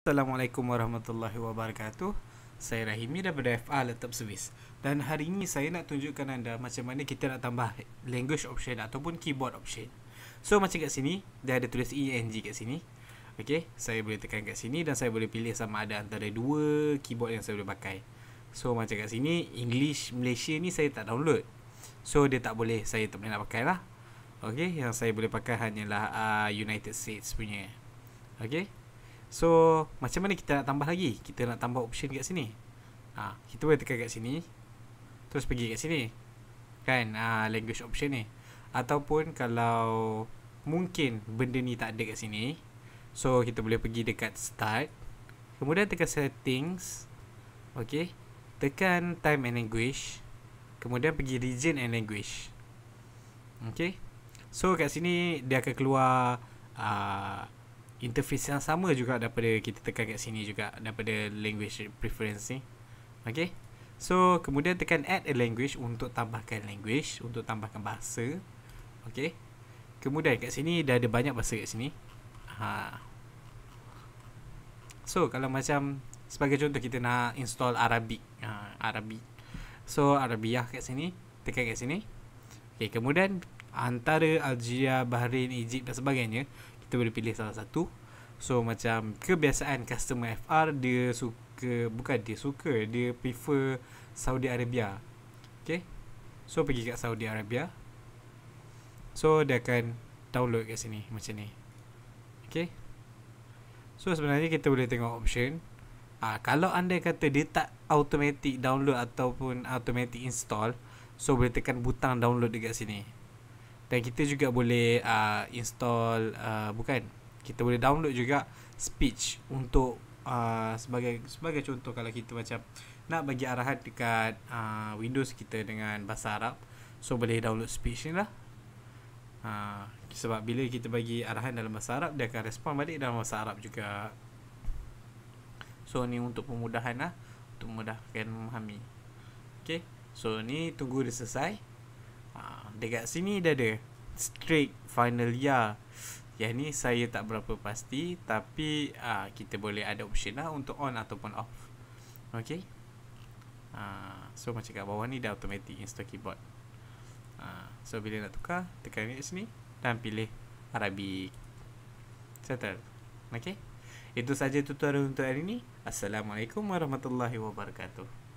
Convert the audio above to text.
Assalamualaikum warahmatullahi wabarakatuh Saya Rahimi daripada FA Letup Service Dan hari ini saya nak tunjukkan anda Macam mana kita nak tambah language option Ataupun keyboard option So macam kat sini Dia ada tulis ENG kat sini Okay Saya boleh tekan kat sini Dan saya boleh pilih sama ada antara dua keyboard yang saya boleh pakai So macam kat sini English Malaysia ni saya tak download So dia tak boleh Saya tak boleh nak pakai lah Okay Yang saya boleh pakai hanyalah uh, United States punya Okay So macam mana kita nak tambah lagi? Kita nak tambah option kat sini. Ha, kita boleh tekan kat sini. Terus pergi kat sini. Kan? Ha, language option ni. Ataupun kalau mungkin benda ni tak ada kat sini. So kita boleh pergi dekat start. Kemudian tekan settings. Okay. Tekan time and language. Kemudian pergi region and language. Okay. So kat sini dia akan keluar... Uh, interface yang sama juga daripada kita tekan kat sini juga daripada language preference ni okey so kemudian tekan add a language untuk tambahkan language untuk tambahkan bahasa okey kemudian kat sini dah ada banyak bahasa kat sini ha so kalau macam sebagai contoh kita nak install arabic ha arabic so arabiah kat sini tekan kat sini okey kemudian antara Algeria, Bahrain, Egypt dan sebagainya kita boleh pilih salah satu so macam kebiasaan customer FR dia suka bukan dia suka dia prefer Saudi Arabia okay so pergi kat Saudi Arabia so dia akan download kat sini macam ni okay so sebenarnya kita boleh tengok option ha, kalau anda kata dia tak automatic download ataupun automatic install So boleh tekan butang download dekat sini dan kita juga boleh uh, install uh, bukan kita boleh download juga speech untuk uh, sebagai sebagai contoh kalau kita macam nak bagi arahan dekat uh, Windows kita dengan bahasa Arab so boleh download speech ni lah uh, sebab bila kita bagi arahan dalam bahasa Arab dia akan respon balik dalam bahasa Arab juga so ni untuk pemudahan lah untuk memudahkan memahami Okay so ni tunggu dia selesai ha, Dekat sini dia ada Straight final ya, Yang ni saya tak berapa pasti Tapi ha, kita boleh ada option lah Untuk on ataupun off Okay ha, So macam kat bawah ni dah automatic install keyboard ha, So bila nak tukar Tekan kat sini dan pilih Arabi, setel, Okay Itu saja tutorial untuk hari ini Assalamualaikum warahmatullahi wabarakatuh